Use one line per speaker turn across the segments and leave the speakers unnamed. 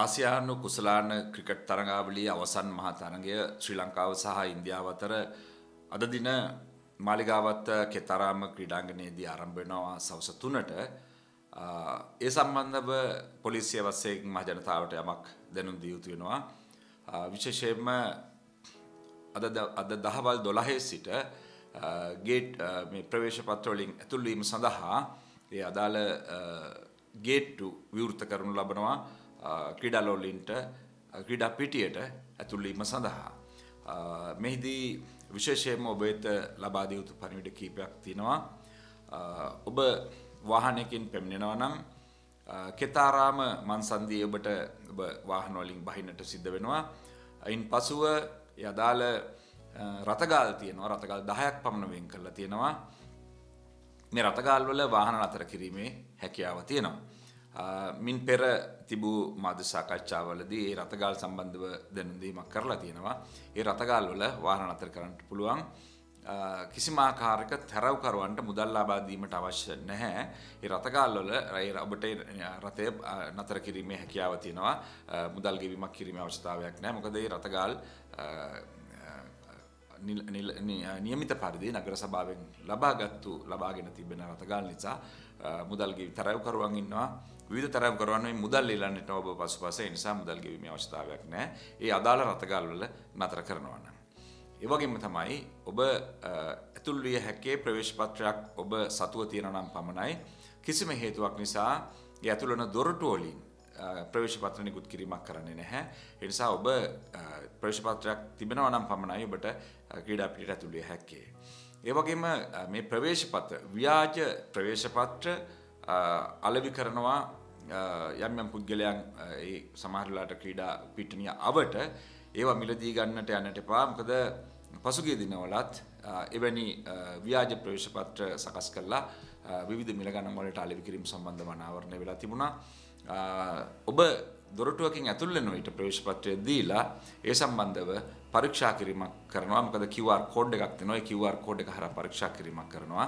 ආසියානු කුසලාන ක්‍රිකට් තරඟාවලී අවසන් මහා තරගය ශ්‍රී ලංකාව සහ ඉන්දියාව අතර අද දින මාලිගාවත් කෙතරාම ක්‍රීඩාංගණයේදී ආරම්භ වෙනවා සවස 3ට. ඒ සම්බන්ධව පොලිසිය වශයෙන් මහ ජනතාවට යමක් දැනුම් දිය යුතු වෙනවා. විශේෂයෙන්ම අද අද දහවල් 12 සිට ගේට් මේ ප්‍රවේශ පත්‍ර වලින් ඇතුල් වීම සඳහා ඒ අදාළ ගේට්ටු විවෘත කරනු ලබනවා. ක්‍රඩලෝලින්ට ක්‍රඩා පිටියට ඇතුල්ලීම සඳහා. මෙහිදී විශේෂයම ඔබේත ලබාදයුතු පණිවිට කීපයක් තියෙනවා. ඔබ වාහනයකින් පැමිණෙනව නම් කෙතාරාම මන්සන්දී ඔබට වාහනෝලින් බහිනට සිද්ධ වෙනවා. එයින් පසුව යදාල රතගාල් තියෙනවා රතගල් දහයක් පමණ වෙන් කරලා තියෙනවා. මේ රතගල්වල වාහන අතර කිරීමේ හැකියාව තියෙනවා. මින් පෙර තිබූ මද සාකච්ඡාවලදී ඒ රතගාල් සම්බන්ධව දැනුදීමක් කරලා තියෙනවා. ඒ රතගාල් වල වාහන අතර කරන්නට පුළුවන්. කිසිමාකාරක තැරවකරුවන්ට මුදල් ලබාදීමට අවශ්‍ය නැහැ. ඒ රතගාල්වල ඔබට රථය නතර කිරීමේ හැකියාව තියෙනවා. මුදල් ගෙවීමක් කිරීම අවශ්‍යතාවයක් නැහැ. මොකද මේ රතගාල් නියමිත පරිදි නගර සභාවෙන් ලබාගත්තු ලබාගෙන තිබෙන රතගල් නිසා මුදල්ගේ තරවකරුවන් ඉන්නවා විධ තරවකරුවන් මේ මුදල් ඉල්ලන්නට ඔබ පසුපස ඒ නිසා මුදල් ගෙවීමේ අවශ්‍යතාවයක් නැහැ. ඒ අදාළ රතගල් වල නතර කරනවා නම්. ඒ වගේම තමයි ඔබ ඇතුල් විය හැකේ ප්‍රවේශ පත්‍රයක් ඔබ සතුව තියෙනවා නම් පමණයි. කිසිම හේතුවක් නිසා ඒ ඇතුළන දොරටු වලින් ප්‍රවේශපත්‍ර නිකුත් කිරීමක් කරන්නේ නැහැ. ඒ නිසා ඔබ ප්‍රවේශපත්‍රයක් තිබෙනවා නම් පමණයි ඔබට ක්‍රීඩා පිටට ඇතුළු වෙ හැක්කේ. ඒ වගේම මේ ප්‍රවේශපත්‍ර ව්‍යාජ ප්‍රවේශපත්‍ර අලෙවි කරනවා යම් යම් පුද්ගලයන් ඒ සමහර වෙලාවට ක්‍රීඩා පිටණිය අවට ඒවා මිලදී ගන්නට යන්නට එපා. මොකද පසුගිය දිනවලත් එවැනි ව්‍යාජ ප්‍රවේශපත්‍ර සකස් කරලා විධ මිලගණම් වලට අලි කිරීම සම්බන්ධ වනාවරණය වෙලා තිබුණා ඔබ දොරටුවකින් ඇතුල්ලෙනවා ඊට ප්‍රවේශපත්‍රය දීලා ඒ සම්බන්ධව පරීක්ෂා කිරීමක් කරනවා මොකද QR කෝඩ් එකක් තියෙනවා ඒ QR කෝඩ් එක හරහා පරීක්ෂා කිරීමක් කරනවා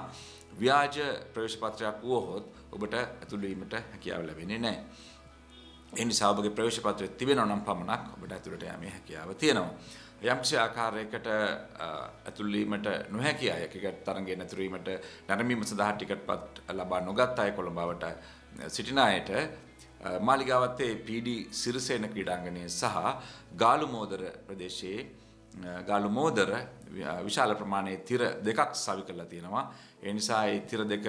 ව්‍යාජ ප්‍රවේශපත්‍රයක් වුවහොත් ඔබට ඇතුළවීමට හැකියාව ලැබෙන්නේ නැහැ ඒ නිසා ඔබගේ ප්‍රවේශපත්‍රය තිබෙනවා නම් පමණක් ඔබට ඇතුළට යෑමේ හැකියාව තියෙනවා යම්කිසි ආකාරයකට ඇතුළු වීමට නොහැකි අය ක්‍රිකට් තරඟයෙන් ඇතුළු වීමට නැරඹීම සඳහා ටිකට්පත් ලබා නොගත් අය කොළඹවට සිටින අයට මාලිගාවත්තේ පීඩී සිරිසේන ක්‍රීඩාංගණය සහ ගාලුමෝදර ප්‍රදේශයේ ගාලු මෝදර විශාල ප්‍රමාණයේ තිර දෙකක් සවි කරලා තියෙනවා. ඒ නිසා ඒ තිර දෙක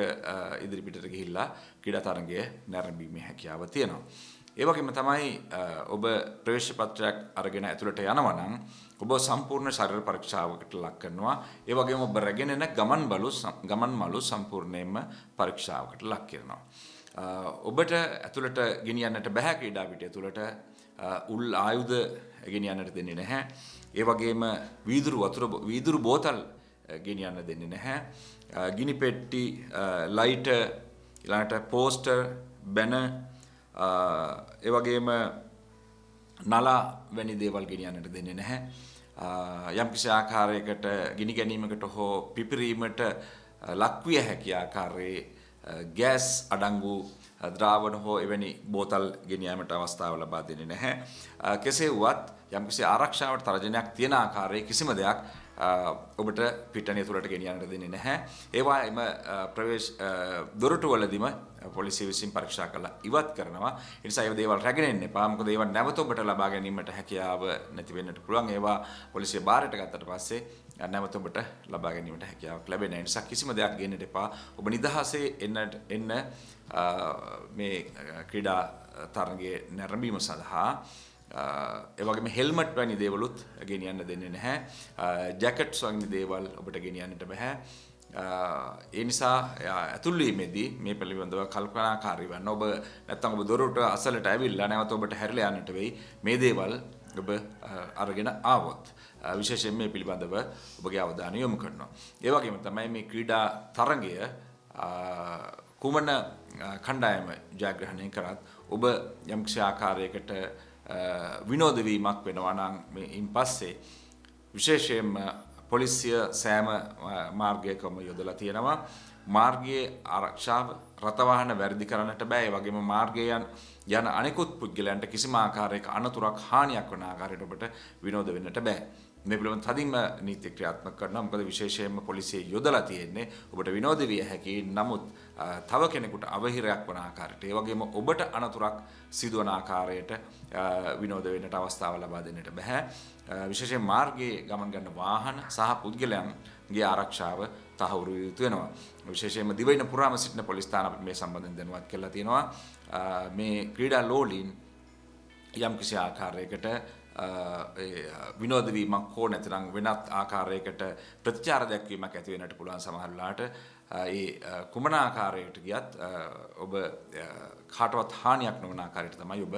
ඉදිරිපිටට ගිහිල්ලා ක්‍රීඩා තරඟයේ නැරඹීමේ හැකියාව තියෙනවා. ඒ වගේම තමයි ඔබ ප්‍රවේශ පත්‍රයක් අරගෙන ඇතුළට යනවා නම් ඔබ සම්පූර්ණ ශරීර පරීක්ෂාවකට ලක් කරනවා. ඒ වගේම ඔබ රැගෙන එන ගමන් බලු ගමන් මලු සම්පූර්ණයෙන්ම පරීක්ෂාවකට ලක් කරනවා. ඔබට ඇතුළට ගෙනියන්නට බෑ ක්‍රීඩා පිටිය තුළට උල් ආයුධ ගෙනියන්නට දෙන්නේ නැහැ. ඒ වගේම වීදුරු වතුර වීදුරු බෝතල් ගෙනියන්න දෙන්නේ නැහැ. ගිනි පෙට්ටි ලයිටර් ඊළඟට පෝස්ටර් බැනර් ඒවගේම නලා වැනි දේවල් ගෙනියන්නට දෙන්නේ නැහැ. යම්කිසි ආකාරයකට ගිනි ගැනීමකට හෝ පිපිරීමට ලක්විය හැකි ආකාරයේ ගෑස් අඩංගු ද්‍රාවණ හෝ එවැනි බෝතල් ගෙනියීමට අවස්ථාව ලබා දෙන්නේ නැහැ. කෙසේ වුවත් යම්කිසි ආරක්ෂාවට තරජනයක් තියෙන ආකාරයේ කිසිම දෙයක් ඔබට පිටනය තුළට ගෙනියන්නට දෙන්නේ නැහැ. ඒවා එම ප්‍රවේශ දොරටුවලදීම පොලිසිය විසින් පරීක්ෂා කරලා ඉවත් කරනවා. ඒ නිසා ඒ දේවල් රැගෙන එන්න එපා. මොකද ඒවා නැවත ඔබට ලබා ගැනීමට හැකියාව නැති වෙන්නට පුළුවන්. ඒවා පොලිසිය බාරට ගත්තට පස්සේ නැවත ඔබට ලබා ගැනීමට හැකියාවක් ලැබෙන්නේ නැහැ. නිසා කිසිම දෙයක් ගෙන්නට එපා. ඔබ නිදහසේ එන්නට එන්න මේ ක්‍රීඩා තරගයේ නැරඹීම සඳහා ඒවගේම හෙල්මට් වැනි දේවලුත් ගෙනියන්න දෙන්නේ නැහැ ජැකට්ස් වගේ දේවල් ඔබට ගෙනියන්නට බෑ ඒ නිසා ඇතුල්වීමේදී මේ පිළිබඳව කල්පනාකාරී වෙන්න ඔබ නැත්නම් ඔබ දොරට අසලට ඇවිල්ලා නැවත ඔබට හැරිලා යන්නට වෙයි මේ දේවල් ඔබ අරගෙන ආවොත් විශේෂයෙන් මේ පිළිබඳව ඔබගේ අවධානය යොමු කරනවා ඒ වගේම තමයි මේ ක්‍රීඩා තරඟය කුමන කණ්ඩායම ජයග්‍රහණය කරත් ඔබ යම්කිසි ආකාරයකට විනෝද වීමක් වෙනවා නම් ඉන් පස්සේ විශේෂයෙන්ම පොලිසිය සෑම මාර්ගයකම යොදලා තියෙනවා මාර්ගයේ ආරක්ෂාව රථවාහන වැරදි කරන්නට බෑ ඒ වගේම මාර්ගයන් යන අනෙකුත් පුද්ගලයන්ට කිසිම ආකාරයක අනතුරක් හානියක් වන ආකාරයට ඔබට විනෝද වෙන්නට බෑ මේ පිළිබඳ තදින්ම නීති ක්‍රියාත්මක කරනවා. මොකද විශේෂයෙන්ම පොලිසිය යොදලා තියෙන්නේ ඔබට විනෝද විය හැකි. නමුත් තව කෙනෙකුට අවහිරයක් වන ආකාරයට, ඒ වගේම ඔබට අනතුරක් සිදුවන ආකාරයට විනෝද වෙන්නට අවස්ථාව ලබා දෙන්නට බෑ. විශේෂයෙන් මාර්ගයේ ගමන් ගන්න වාහන සහ පුද්ගලයන්ගේ ආරක්ෂාව තහවුරු යුතු වෙනවා. විශේෂයෙන්ම දිවයින පුරාම සිටින පොලිස් ස්ථාන අපිට මේ සම්බන්ධයෙන් දැනුවත් කරලා තියෙනවා. මේ ක්‍රීඩා ලෝලීන් යම් කිසි ආකාරයකට විනෝදවීමක් හෝ නැතිනම් වෙනත් ආකාරයකට ප්‍රතිචාර දැක්වීමක් ඇති වෙන්නට පුළුවන් සමහරලාට ඒ කුමන ආකාරයකට ගියත් ඔබ කාටවත් හානියක් නොවන ආකාරයට තමයි ඔබ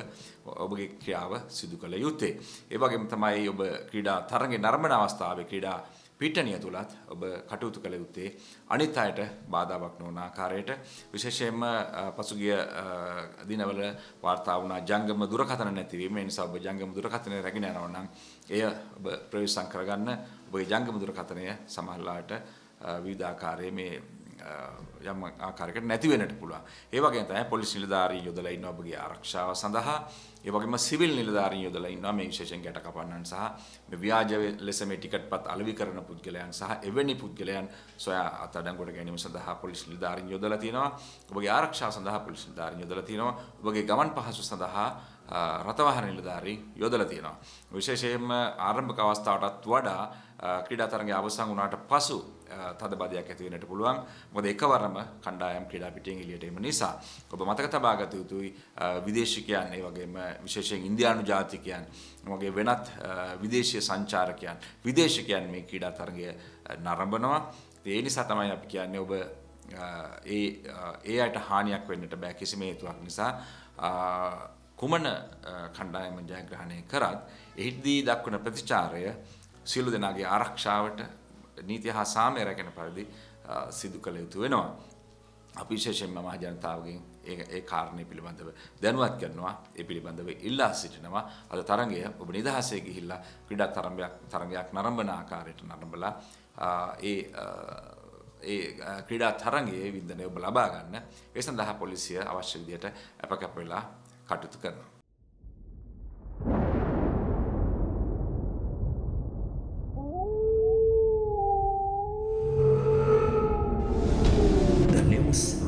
ඔබගේ ක්‍රියාව සිදු කළ යුත්තේ. ඒ වගේම තමයි ඔබ ක්‍රීඩා තරඟේ නර්මන අවස්ථාවේ ක්‍රීඩා පිටණිය තුලත් ඔබ කටයුතු කළ යුත්තේ අනිත් අයට බාධාවක් නොවන ආකාරයට විශේෂයෙන්ම පසුගිය දිනවල වාර්තා වුණා ජංගම දුරකථන නැතිවීම. ඒ නිසා ඔබ ජංගම දුරකථනය රැගෙන යනවා නම් එය ඔබ ප්‍රවේශම් කරගන්න ඔබේ ජංගම දුරකථනය සමහරලාට විවිධාකාරයේ මේ යම් ආකාරයකට නැති වෙන්නට පුළුවන්. ඒ වගේම තමයි පොලිස් නිලධාරීන් යොදලා ඉන්නවා ඔබගේ ආරක්ෂාව සඳහා. ඒ වගේම සිවිල් නිලධාරීන් යොදලා ඉන්නවා මේ විශේෂයෙන් ගැට කපන්නන් සහ මේ ව්‍යාජ ලෙස මේ ටිකට්පත් අලෙවි කරන පුද්ගලයන් සහ එවැනි පුද්ගලයන් සොයා අත්අඩංගුවට ගැනීම සඳහා පොලිස් නිලධාරීන් යොදලා තියෙනවා. ඔබගේ ආරක්ෂාව සඳහා පොලිස් නිලධාරීන් යොදලා තියෙනවා. ඔබගේ ගමන් පහසු සඳහා රථවාහන නිලධාරී යොදලා තියෙනවා. විශේෂයෙන්ම ආරම්භක අවස්ථාවටත් වඩා ක්‍රීඩා තරඟය අවසන් වුණාට පසු තදබදයක් ඇති වෙන්නට පුළුවන්. මොකද එකවරම කණ්ඩායම් ක්‍රීඩා පිටියෙන් එළියට එම නිසා ඔබ මතක තබා ගත යුතුයි විදේශිකයන් ඒ වගේම විශේෂයෙන් ඉන්දියානු ජාතිකයන් වගේ වෙනත් විදේශීය සංචාරකයන් විදේශිකයන් මේ ක්‍රීඩා තරඟය නරඹනවා. ඒ නිසා තමයි අපි කියන්නේ ඔබ ඒ ඒ අයට හානියක් වෙන්නට බෑ කිසිම හේතුවක් නිසා කුමන කණ්ඩායම ජයග්‍රහණය කරත් එහිදී දක්වන ප්‍රතිචාරය සියලු දෙනාගේ ආරක්ෂාවට නීති හා සාමය රැකෙන පරිදි සිදු කළ යුතු වෙනවා. අපිශේෂයෙන්ම මහ ජනතාවගෙන් ඒ කාරණය පිළිබඳව දැනුවත් කරනවා ඒ පිළිබඳව ඉල්ලා සිටිනවා අද තරගය ඔබ නිදහසේ ගිහිල්ලා ක්‍රීඩා තරගයක් තරගයක් නරඹන ආකාරයට නරඹලා ඒ ඒ ක්‍රීඩා තරගයේ වින්දනය ඔබ ලබා ගන්න ඒ සඳහා පොලිසිය අවශ්‍ය විදියට අපකැප වෙලා කටයුතු කරනවා.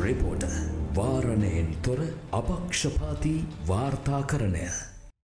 රිපෝට වාරණයෙන් තොර අපක්ෂපාති වාර්තාකරණය